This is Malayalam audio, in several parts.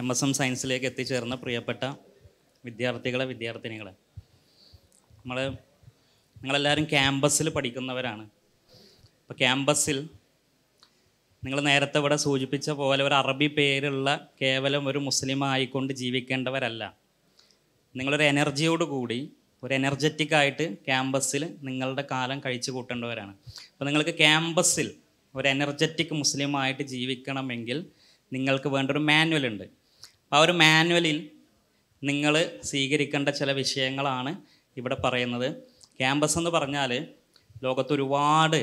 എം എസ് എം സയൻസിലേക്ക് എത്തിച്ചേർന്ന പ്രിയപ്പെട്ട വിദ്യാർത്ഥികളെ വിദ്യാർത്ഥിനികളെ നമ്മൾ നിങ്ങളെല്ലാവരും ക്യാമ്പസിൽ പഠിക്കുന്നവരാണ് അപ്പോൾ ക്യാമ്പസിൽ നിങ്ങൾ നേരത്തെ ഇവിടെ സൂചിപ്പിച്ച പോലെ ഒരു അറബി പേരുള്ള കേവലം ഒരു മുസ്ലിം ആയിക്കൊണ്ട് ജീവിക്കേണ്ടവരല്ല നിങ്ങളൊരു എനർജിയോട് കൂടി ഒരു എനർജറ്റിക് ആയിട്ട് ക്യാമ്പസിൽ നിങ്ങളുടെ കാലം കഴിച്ചു കൂട്ടേണ്ടവരാണ് അപ്പോൾ നിങ്ങൾക്ക് ക്യാമ്പസിൽ ഒരു എനർജറ്റിക് മുസ്ലിമായിട്ട് ജീവിക്കണമെങ്കിൽ നിങ്ങൾക്ക് വേണ്ട ഒരു മാനുവൽ ഉണ്ട് ആ ഒരു മാനുവലിൽ നിങ്ങൾ സ്വീകരിക്കേണ്ട ചില വിഷയങ്ങളാണ് ഇവിടെ പറയുന്നത് ക്യാമ്പസ് എന്ന് പറഞ്ഞാൽ ലോകത്ത് ഒരുപാട്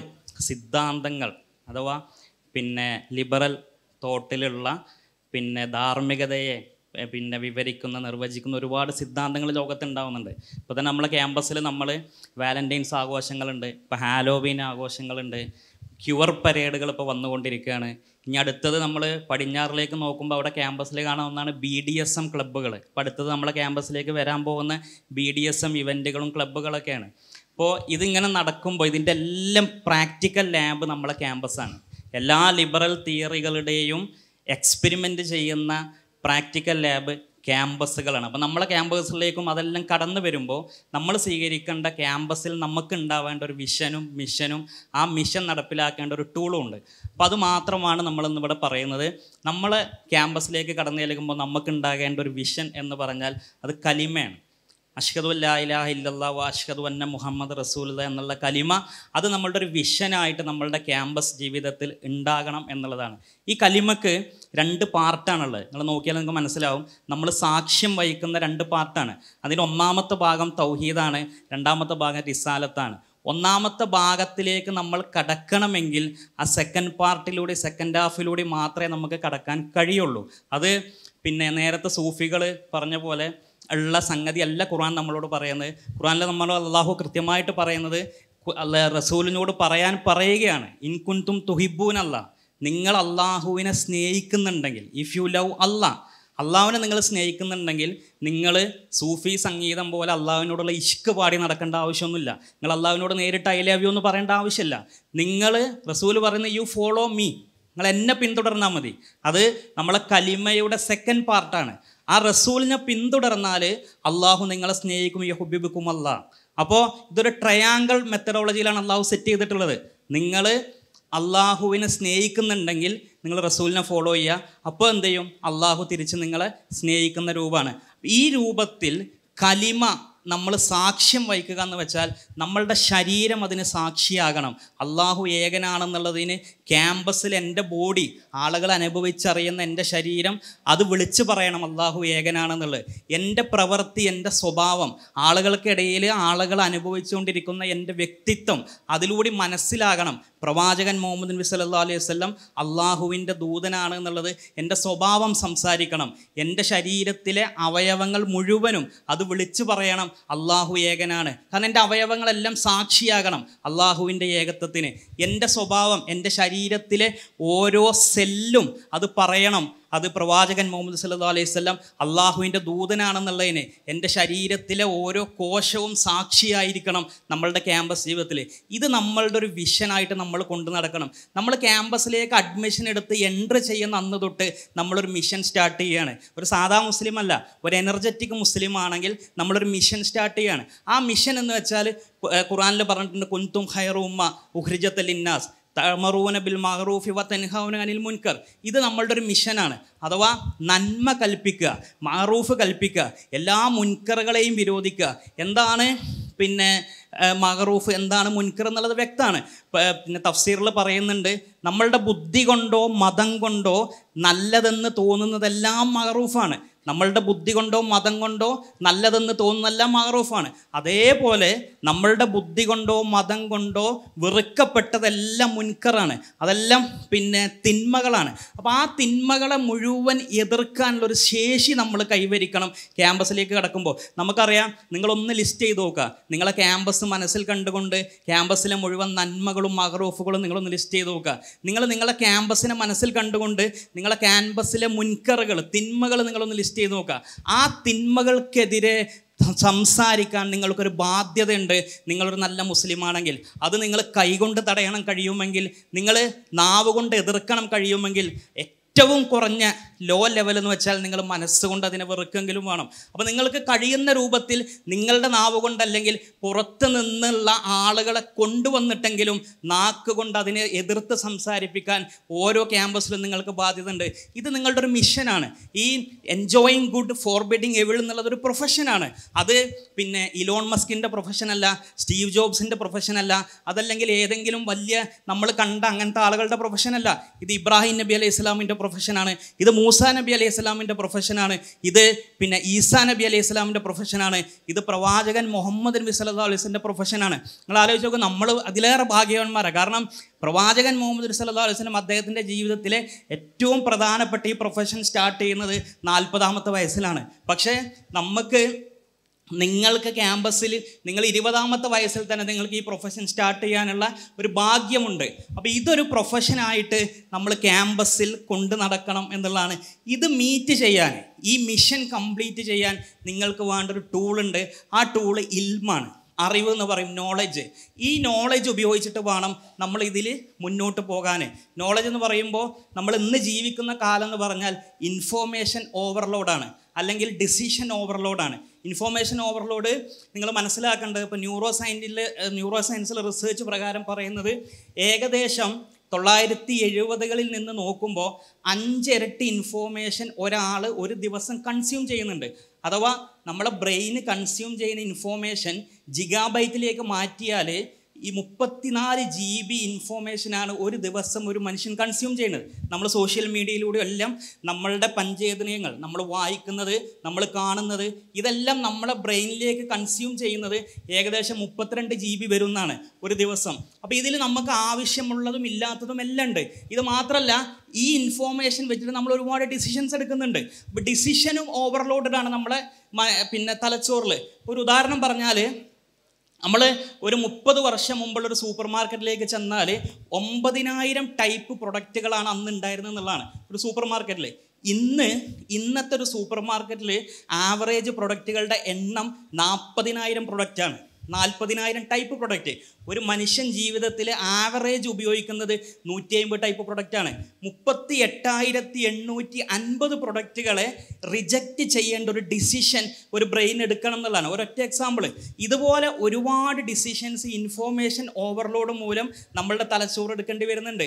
സിദ്ധാന്തങ്ങൾ അഥവാ പിന്നെ ലിബറൽ തോട്ടിലുള്ള പിന്നെ ധാർമ്മികതയെ പിന്നെ വിവരിക്കുന്ന നിർവചിക്കുന്ന ഒരുപാട് സിദ്ധാന്തങ്ങൾ ലോകത്തുണ്ടാവുന്നുണ്ട് ഇപ്പോൾ തന്നെ നമ്മളെ ക്യാമ്പസിൽ നമ്മൾ വാലൻറ്റൈൻസ് ആഘോഷങ്ങളുണ്ട് ഇപ്പോൾ ഹാലോവീൻ ആഘോഷങ്ങളുണ്ട് ക്യുവർ പരേഡുകൾ ഇപ്പോൾ വന്നുകൊണ്ടിരിക്കുകയാണ് ഇനി അടുത്തത് നമ്മൾ പടിഞ്ഞാറിലേക്ക് നോക്കുമ്പോൾ അവിടെ ക്യാമ്പസിൽ കാണാൻ ഒന്നാണ് ബി ഡി എസ് എം ക്ലബ്ബുകൾ അപ്പോൾ അടുത്തത് നമ്മളെ ക്യാമ്പസിലേക്ക് വരാൻ പോകുന്ന ബി ഡി എസ് എം ഇവൻറ്റുകളും ക്ലബ്ബുകളൊക്കെയാണ് അപ്പോൾ ഇതിങ്ങനെ നടക്കുമ്പോൾ ഇതിൻ്റെ എല്ലാം പ്രാക്ടിക്കൽ ലാബ് നമ്മളെ ക്യാമ്പസാണ് എല്ലാ ലിബറൽ തിയറികളുടെയും എക്സ്പെരിമെൻ്റ് ചെയ്യുന്ന പ്രാക്ടിക്കൽ ലാബ് ക്യാമ്പസുകളാണ് അപ്പോൾ നമ്മളെ ക്യാമ്പസുകളിലേക്കും അതെല്ലാം കടന്നു വരുമ്പോൾ നമ്മൾ സ്വീകരിക്കേണ്ട ക്യാമ്പസിൽ നമുക്ക് ഉണ്ടാവേണ്ട ഒരു വിഷനും മിഷനും ആ മിഷൻ നടപ്പിലാക്കേണ്ട ഒരു ടൂളും ഉണ്ട് അപ്പോൾ അത് മാത്രമാണ് നമ്മളിന്നിവിടെ ഇവിടെ പറയുന്നത് നമ്മൾ ക്യാമ്പസിലേക്ക് കടന്നു കേൾക്കുമ്പോൾ നമുക്ക് ഉണ്ടാകേണ്ട ഒരു വിഷൻ എന്ന് പറഞ്ഞാൽ അത് കലിമയാണ് അഷ്ഹദു അല്ലാ ഇലാഹ ഇല്ലല്ലാ വ അഷ്ഹദു അന്ന മുഹമ്മദ് റസൂല എന്നുള്ള കലിമ അത് നമ്മളുടെ ഒരു വിഷനായിട്ട് നമ്മളുടെ ക്യാമ്പസ് ജീവിതത്തിൽ ഉണ്ടാകണം എന്നുള്ളതാണ് ഈ കലിമക്ക് രണ്ട് പാർട്ടാണുള്ളത് നിങ്ങൾ നോക്കിയാൽ നിങ്ങൾക്ക് മനസ്സിലാവും നമ്മൾ സാക്ഷ്യം വഹിക്കുന്ന രണ്ട് പാർട്ടാണ് അതിൽ ഒന്നാമത്തെ ഭാഗം തൗഹീദാണ് രണ്ടാമത്തെ ഭാഗം റിസാലത്താണ് ഒന്നാമത്തെ ഭാഗത്തിലേക്ക് നമ്മൾ കടക്കണമെങ്കിൽ ആ സെക്കൻഡ് പാർട്ടിലൂടെ സെക്കൻഡ് ഹാഫിലൂടെ മാത്രമേ നമുക്ക് കടക്കാൻ കഴിയുള്ളൂ അത് പിന്നെ നേരത്തെ സൂഫികൾ പറഞ്ഞ പോലെ ഉള്ള സംഗതി അല്ല ഖുർആൻ നമ്മളോട് പറയുന്നത് ഖുർആനിൽ നമ്മൾ അള്ളാഹു കൃത്യമായിട്ട് പറയുന്നത് അല്ല റസൂലിനോട് പറയാൻ പറയുകയാണ് ഇൻകുൻതും തുഹിബൂനല്ല നിങ്ങൾ അള്ളാഹുവിനെ സ്നേഹിക്കുന്നുണ്ടെങ്കിൽ ഇഫ് യു ലവ് അള്ളാഹ് അള്ളാഹുവിനെ നിങ്ങൾ സ്നേഹിക്കുന്നുണ്ടെങ്കിൽ നിങ്ങൾ സൂഫി സംഗീതം പോലെ അള്ളാഹുവിനോടുള്ള ഇഷ്ക് പാടി നടക്കേണ്ട ആവശ്യമൊന്നുമില്ല നിങ്ങൾ അള്ളാഹുവിനോട് നേരിട്ട് ഐ ലവ് യു എന്ന് പറയേണ്ട ആവശ്യമില്ല നിങ്ങൾ റസൂൽ പറയുന്ന യു ഫോളോ മീ നിങ്ങൾ എന്നെ പിന്തുടർന്നാൽ മതി അത് നമ്മളെ കലിമയുടെ സെക്കൻഡ് പാർട്ടാണ് ആ റസൂലിനെ പിന്തുടർന്നാൽ അള്ളാഹു നിങ്ങളെ സ്നേഹിക്കും യഹുബിബിക്കും അല്ല അപ്പോൾ ഇതൊരു ട്രയാങ്കിൾ മെത്തഡോളജിയിലാണ് അള്ളാഹു സെറ്റ് ചെയ്തിട്ടുള്ളത് നിങ്ങൾ അള്ളാഹുവിനെ സ്നേഹിക്കുന്നുണ്ടെങ്കിൽ നിങ്ങൾ റസൂലിനെ ഫോളോ ചെയ്യുക അപ്പോൾ എന്ത് ചെയ്യും അള്ളാഹു തിരിച്ച് നിങ്ങളെ സ്നേഹിക്കുന്ന രൂപമാണ് ഈ രൂപത്തിൽ കലിമ നമ്മൾ സാക്ഷ്യം വഹിക്കുക എന്ന് വെച്ചാൽ നമ്മളുടെ ശരീരം അതിന് സാക്ഷിയാകണം അള്ളാഹു ഏകനാണെന്നുള്ളതിന് ക്യാമ്പസിൽ എൻ്റെ ബോഡി ആളുകൾ അനുഭവിച്ചറിയുന്ന എൻ്റെ ശരീരം അത് വിളിച്ചു പറയണം അള്ളാഹു ഏകനാണെന്നുള്ളത് എൻ്റെ പ്രവൃത്തി എൻ്റെ സ്വഭാവം ആളുകൾക്കിടയിൽ ആളുകൾ അനുഭവിച്ചുകൊണ്ടിരിക്കുന്ന എൻ്റെ വ്യക്തിത്വം അതിലൂടെ മനസ്സിലാകണം പ്രവാചകൻ മുഹമ്മദ് നബി സല്ലാ അലൈഹി വസ്ലം അള്ളാഹുവിൻ്റെ ദൂതനാണ് എന്നുള്ളത് എൻ്റെ സ്വഭാവം സംസാരിക്കണം എൻ്റെ ശരീരത്തിലെ അവയവങ്ങൾ മുഴുവനും അത് വിളിച്ചു പറയണം അള്ളാഹു ഏകനാണ് കാരണം എൻ്റെ അവയവങ്ങളെല്ലാം സാക്ഷിയാകണം അള്ളാഹുവിൻ്റെ ഏകത്വത്തിന് എൻ്റെ സ്വഭാവം എൻ്റെ ശരീരം ശരീരത്തിലെ ഓരോ സെല്ലും അത് പറയണം അത് പ്രവാചകൻ മുഹമ്മദ് സല്ലു അലൈഹി സ്വലം അള്ളാഹുവിൻ്റെ ദൂതനാണെന്നുള്ളതിനെ എൻ്റെ ശരീരത്തിലെ ഓരോ കോശവും സാക്ഷിയായിരിക്കണം നമ്മളുടെ ക്യാമ്പസ് ജീവിതത്തിൽ ഇത് നമ്മളുടെ ഒരു വിഷനായിട്ട് നമ്മൾ കൊണ്ടു നടക്കണം നമ്മൾ ക്യാമ്പസിലേക്ക് അഡ്മിഷൻ എടുത്ത് എൻട്രി ചെയ്യുന്ന അന്ന് തൊട്ട് നമ്മളൊരു മിഷൻ സ്റ്റാർട്ട് ചെയ്യുകയാണ് ഒരു സാധാ മുസ്ലിം അല്ല ഒരു എനർജറ്റിക് മുസ്ലിം ആണെങ്കിൽ നമ്മളൊരു മിഷൻ സ്റ്റാർട്ട് ചെയ്യുകയാണ് ആ മിഷൻ എന്ന് വെച്ചാൽ ഖുറാനിൽ പറഞ്ഞിട്ടുണ്ട് കുന്തും ഹൈറുമ്മ ഉഹ്രിജത്ത് ലിന്നാസ് തമറൂന ബിൽ മഹറൂഫി വ തെൻഹൗന അനിൽ മുൻകർ ഇത് നമ്മളുടെ ഒരു മിഷനാണ് അഥവാ നന്മ കൽപ്പിക്കുക മഹറൂഫ് കൽപ്പിക്കുക എല്ലാ മുൻകറുകളെയും വിരോധിക്കുക എന്താണ് പിന്നെ മഹറൂഫ് എന്താണ് മുൻകർ എന്നുള്ളത് വ്യക്തമാണ് പിന്നെ തഫ്സീറിൽ പറയുന്നുണ്ട് നമ്മളുടെ ബുദ്ധി കൊണ്ടോ മതം കൊണ്ടോ നല്ലതെന്ന് തോന്നുന്നതെല്ലാം മഹറൂഫാണ് നമ്മളുടെ ബുദ്ധി കൊണ്ടോ മതം കൊണ്ടോ നല്ലതെന്ന് തോന്നുന്നതെല്ലാം മഹറൂഫാണ് അതേപോലെ നമ്മളുടെ ബുദ്ധി കൊണ്ടോ മതം കൊണ്ടോ വെറുക്കപ്പെട്ടതെല്ലാം മുൻകറാണ് അതെല്ലാം പിന്നെ തിന്മകളാണ് അപ്പോൾ ആ തിന്മകളെ മുഴുവൻ എതിർക്കാനുള്ളൊരു ശേഷി നമ്മൾ കൈവരിക്കണം ക്യാമ്പസിലേക്ക് കിടക്കുമ്പോൾ നമുക്കറിയാം നിങ്ങളൊന്ന് ലിസ്റ്റ് ചെയ്ത് നോക്കുക നിങ്ങളെ ക്യാമ്പസ് ക്യാമ്പസ് മനസ്സിൽ കണ്ടുകൊണ്ട് ക്യാമ്പസിലെ മുഴുവൻ നന്മകളും മകറോഫുകളും നിങ്ങളൊന്ന് ലിസ്റ്റ് ചെയ്ത് നോക്കുക നിങ്ങൾ നിങ്ങളെ ക്യാമ്പസിനെ മനസ്സിൽ കണ്ടുകൊണ്ട് നിങ്ങളെ ക്യാമ്പസിലെ മുൻകറുകൾ തിന്മകൾ നിങ്ങളൊന്ന് ലിസ്റ്റ് ചെയ്ത് നോക്കുക ആ തിന്മകൾക്കെതിരെ സംസാരിക്കാൻ നിങ്ങൾക്കൊരു ബാധ്യതയുണ്ട് നിങ്ങളൊരു നല്ല മുസ്ലിമാണെങ്കിൽ അത് നിങ്ങൾ കൈകൊണ്ട് തടയണം കഴിയുമെങ്കിൽ നിങ്ങൾ നാവ് കൊണ്ട് എതിർക്കണം കഴിയുമെങ്കിൽ ഏറ്റവും കുറഞ്ഞ ലോ ലെവൽ എന്ന് വെച്ചാൽ നിങ്ങൾ മനസ്സുകൊണ്ട് അതിനെ വെറുക്കെങ്കിലും വേണം അപ്പോൾ നിങ്ങൾക്ക് കഴിയുന്ന രൂപത്തിൽ നിങ്ങളുടെ നാവ് കൊണ്ടല്ലെങ്കിൽ പുറത്ത് നിന്നുള്ള ആളുകളെ കൊണ്ടുവന്നിട്ടെങ്കിലും നാക്ക് കൊണ്ട് അതിനെ എതിർത്ത് സംസാരിപ്പിക്കാൻ ഓരോ ക്യാമ്പസിലും നിങ്ങൾക്ക് ഉണ്ട് ഇത് നിങ്ങളുടെ ഒരു മിഷനാണ് ഈ എൻജോയിങ് ഗുഡ് ഫോർബിഡിങ് എവിൾ എന്നുള്ളതൊരു പ്രൊഫഷനാണ് അത് പിന്നെ ഇലോൺ മസ്കിൻ്റെ പ്രൊഫഷനല്ല സ്റ്റീവ് ജോബ്സിൻ്റെ പ്രൊഫഷനല്ല അതല്ലെങ്കിൽ ഏതെങ്കിലും വലിയ നമ്മൾ കണ്ട അങ്ങനത്തെ ആളുകളുടെ പ്രൊഫഷനല്ല ഇത് ഇബ്രാഹിം നബി അലൈഹി ഇസ്ലാമിൻ്റെ പ്രൊഫഷനാണ് ഇത് മൂസ നബി അലൈഹി സ്വലാമിൻ്റെ പ്രൊഫഷനാണ് ഇത് പിന്നെ ഈസാ നബി അലൈഹി സ്വലാമിൻ്റെ പ്രൊഫഷനാണ് ഇത് പ്രവാചകൻ മുഹമ്മദ് നബി സല്ലാ അലൈസിൻ്റെ പ്രൊഫഷനാണ് നിങ്ങൾ ആലോചിച്ച് നോക്കും നമ്മൾ അതിലേറെ ഭാഗ്യവാന്മാരാണ് കാരണം പ്രവാചകൻ മുഹമ്മദ് നബി സല്ലാ അലൈഹി സ്വലം അദ്ദേഹത്തിൻ്റെ ജീവിതത്തിലെ ഏറ്റവും പ്രധാനപ്പെട്ട ഈ പ്രൊഫഷൻ സ്റ്റാർട്ട് ചെയ്യുന്നത് നാൽപ്പതാമത്തെ വയസ്സിലാണ് പക്ഷേ നമുക്ക് നിങ്ങൾക്ക് ക്യാമ്പസിൽ നിങ്ങൾ ഇരുപതാമത്തെ വയസ്സിൽ തന്നെ നിങ്ങൾക്ക് ഈ പ്രൊഫഷൻ സ്റ്റാർട്ട് ചെയ്യാനുള്ള ഒരു ഭാഗ്യമുണ്ട് അപ്പോൾ ഇതൊരു പ്രൊഫഷനായിട്ട് നമ്മൾ ക്യാമ്പസിൽ കൊണ്ടു നടക്കണം എന്നുള്ളതാണ് ഇത് മീറ്റ് ചെയ്യാൻ ഈ മിഷൻ കംപ്ലീറ്റ് ചെയ്യാൻ നിങ്ങൾക്ക് വേണ്ട ഒരു ടൂളുണ്ട് ആ ടൂള് ഇൽമാണ് അറിവ് എന്ന് പറയും നോളജ് ഈ നോളജ് ഉപയോഗിച്ചിട്ട് വേണം നമ്മൾ ഇതിൽ മുന്നോട്ട് പോകാൻ നോളജ് എന്ന് പറയുമ്പോൾ നമ്മൾ ഇന്ന് ജീവിക്കുന്ന കാലം എന്ന് പറഞ്ഞാൽ ഇൻഫോർമേഷൻ ഓവർലോഡാണ് അല്ലെങ്കിൽ ഡിസിഷൻ ഓവർലോഡാണ് ഇൻഫോർമേഷൻ ഓവർലോഡ് നിങ്ങൾ മനസ്സിലാക്കേണ്ടത് ഇപ്പോൾ ന്യൂറോ സയൻസിൽ ന്യൂറോ സയൻസിലെ റിസർച്ച് പ്രകാരം പറയുന്നത് ഏകദേശം തൊള്ളായിരത്തി എഴുപതുകളിൽ നിന്ന് നോക്കുമ്പോൾ അഞ്ചിരട്ടി ഇൻഫോർമേഷൻ ഒരാൾ ഒരു ദിവസം കൺസ്യൂം ചെയ്യുന്നുണ്ട് അഥവാ നമ്മളെ ബ്രെയിന് കൺസ്യൂം ചെയ്യുന്ന ഇൻഫോർമേഷൻ ജിഗാബൈറ്റിലേക്ക് മാറ്റിയാൽ ഈ മുപ്പത്തിനാല് ജി ബി ഇൻഫോർമേഷനാണ് ഒരു ദിവസം ഒരു മനുഷ്യൻ കൺസ്യൂം ചെയ്യുന്നത് നമ്മൾ സോഷ്യൽ മീഡിയയിലൂടെ എല്ലാം നമ്മളുടെ പഞ്ചേതനീയങ്ങൾ നമ്മൾ വായിക്കുന്നത് നമ്മൾ കാണുന്നത് ഇതെല്ലാം നമ്മളെ ബ്രെയിനിലേക്ക് കൺസ്യൂം ചെയ്യുന്നത് ഏകദേശം മുപ്പത്തിരണ്ട് ജി ബി വരുന്നതാണ് ഒരു ദിവസം അപ്പോൾ ഇതിൽ നമുക്ക് ആവശ്യമുള്ളതും ഇല്ലാത്തതും എല്ലാം ഉണ്ട് ഇത് മാത്രമല്ല ഈ ഇൻഫോർമേഷൻ വെച്ചിട്ട് നമ്മൾ ഒരുപാട് ഡിസിഷൻസ് എടുക്കുന്നുണ്ട് അപ്പോൾ ഡിസിഷനും ഓവർലോഡഡ് ആണ് നമ്മളെ പിന്നെ തലച്ചോറിൽ ഒരു ഉദാഹരണം പറഞ്ഞാൽ നമ്മൾ ഒരു മുപ്പത് വർഷം മുമ്പുള്ളൊരു ഒരു സൂപ്പർ മാർക്കറ്റിലേക്ക് ചെന്നാൽ ഒമ്പതിനായിരം ടൈപ്പ് പ്രൊഡക്റ്റുകളാണ് അന്ന് ഉണ്ടായിരുന്നത് എന്നുള്ളതാണ് ഒരു സൂപ്പർ മാർക്കറ്റിൽ ഇന്ന് ഇന്നത്തെ ഒരു സൂപ്പർ മാർക്കറ്റിൽ ആവറേജ് പ്രൊഡക്റ്റുകളുടെ എണ്ണം നാൽപ്പതിനായിരം പ്രൊഡക്റ്റാണ് നാൽപ്പതിനായിരം ടൈപ്പ് പ്രൊഡക്റ്റ് ഒരു മനുഷ്യൻ ജീവിതത്തിൽ ആവറേജ് ഉപയോഗിക്കുന്നത് നൂറ്റി അമ്പത് ടൈപ്പ് പ്രൊഡക്റ്റാണ് മുപ്പത്തി എട്ടായിരത്തി എണ്ണൂറ്റി അൻപത് പ്രൊഡക്റ്റുകളെ റിജക്റ്റ് ചെയ്യേണ്ട ഒരു ഡിസിഷൻ ഒരു ബ്രെയിൻ എടുക്കണം എന്നുള്ളതാണ് ഒരൊറ്റ എക്സാമ്പിൾ ഇതുപോലെ ഒരുപാട് ഡിസിഷൻസ് ഇൻഫോർമേഷൻ ഓവർലോഡ് മൂലം നമ്മളുടെ തലച്ചോറ് എടുക്കേണ്ടി വരുന്നുണ്ട്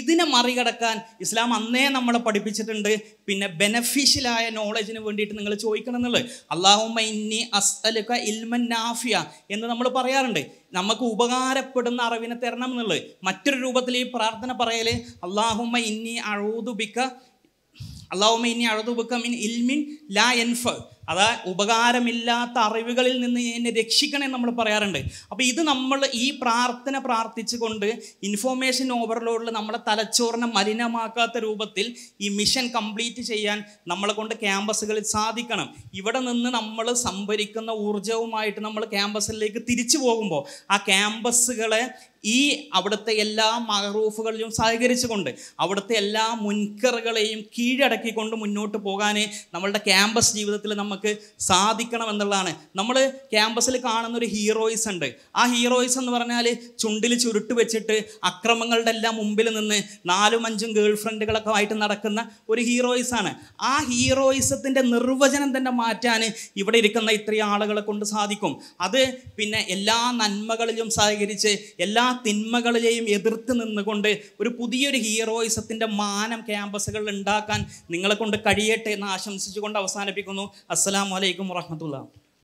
ഇതിനെ മറികടക്കാൻ ഇസ്ലാം അന്നേ നമ്മളെ പഠിപ്പിച്ചിട്ടുണ്ട് പിന്നെ ബെനഫിഷ്യലായ നോളജിന് വേണ്ടിയിട്ട് നിങ്ങൾ ചോദിക്കണം എന്നുള്ളത് അള്ളാഹുമ്മ ഇന്നി അസ്അലുക ഇൽമൻ നാഫിയ എന്ന് എന്ന് നമ്മൾ പറയാറുണ്ട് നമുക്ക് ഉപകാരപ്പെടുന്ന അറിവിനെ തരണം എന്നുള്ളത് മറ്റൊരു രൂപത്തിൽ ഈ പ്രാർത്ഥന പറയൽ അള്ളാഹുമ്മ ഇന്നി അഴൂതുബിക്ക അള്ളാഹുമ്മ ഇന്നി അഴൂതുബിക്ക മീൻ ഇൽമിൻ ലാ എൻഫ് അത് ഉപകാരമില്ലാത്ത അറിവുകളിൽ നിന്ന് എന്നെ രക്ഷിക്കണേ നമ്മൾ പറയാറുണ്ട് അപ്പോൾ ഇത് നമ്മൾ ഈ പ്രാർത്ഥന പ്രാർത്ഥിച്ചുകൊണ്ട് ഇൻഫോർമേഷൻ ഓവർലോഡിൽ നമ്മളെ തലച്ചോറിനെ മലിനമാക്കാത്ത രൂപത്തിൽ ഈ മിഷൻ കംപ്ലീറ്റ് ചെയ്യാൻ നമ്മളെ കൊണ്ട് ക്യാമ്പസുകളിൽ സാധിക്കണം ഇവിടെ നിന്ന് നമ്മൾ സംഭരിക്കുന്ന ഊർജവുമായിട്ട് നമ്മൾ ക്യാമ്പസിലേക്ക് തിരിച്ചു പോകുമ്പോൾ ആ ക്യാമ്പസുകളെ ഈ അവിടുത്തെ എല്ലാ മഹറൂഫുകളിലും സഹകരിച്ചുകൊണ്ട് അവിടുത്തെ എല്ലാ മുൻകറുകളെയും കീഴടക്കിക്കൊണ്ട് മുന്നോട്ട് പോകാനേ നമ്മളുടെ ക്യാമ്പസ് ജീവിതത്തിൽ നമുക്ക് സാധിക്കണം എന്നുള്ളതാണ് നമ്മൾ ക്യാമ്പസിൽ കാണുന്ന ഒരു ഹീറോയിസ് ഉണ്ട് ആ ഹീറോയിസ് എന്ന് പറഞ്ഞാൽ ചുണ്ടിൽ ചുരുട്ട് വെച്ചിട്ട് അക്രമങ്ങളുടെ എല്ലാം മുമ്പിൽ നിന്ന് നാലും അഞ്ചും ഗേൾ ഫ്രണ്ടുകളൊക്കെ ആയിട്ട് നടക്കുന്ന ഒരു ഹീറോയിസ് ആണ് ആ ഹീറോയിസത്തിൻ്റെ നിർവചനം തന്നെ മാറ്റാൻ ഇവിടെ ഇരിക്കുന്ന ഇത്രയും ആളുകളെ കൊണ്ട് സാധിക്കും അത് പിന്നെ എല്ലാ നന്മകളിലും സഹകരിച്ച് എല്ലാ തിന്മകളിലെയും എതിർത്ത് നിന്നുകൊണ്ട് ഒരു പുതിയൊരു ഹീറോയിസത്തിൻ്റെ മാനം ക്യാമ്പസുകളിൽ ഉണ്ടാക്കാൻ നിങ്ങളെ കൊണ്ട് കഴിയട്ടെ എന്ന് ആശംസിച്ചുകൊണ്ട് അവസാനിപ്പിക്കുന്നു അസ്സാം വലൈക്കും വാഹമത്തുള്ള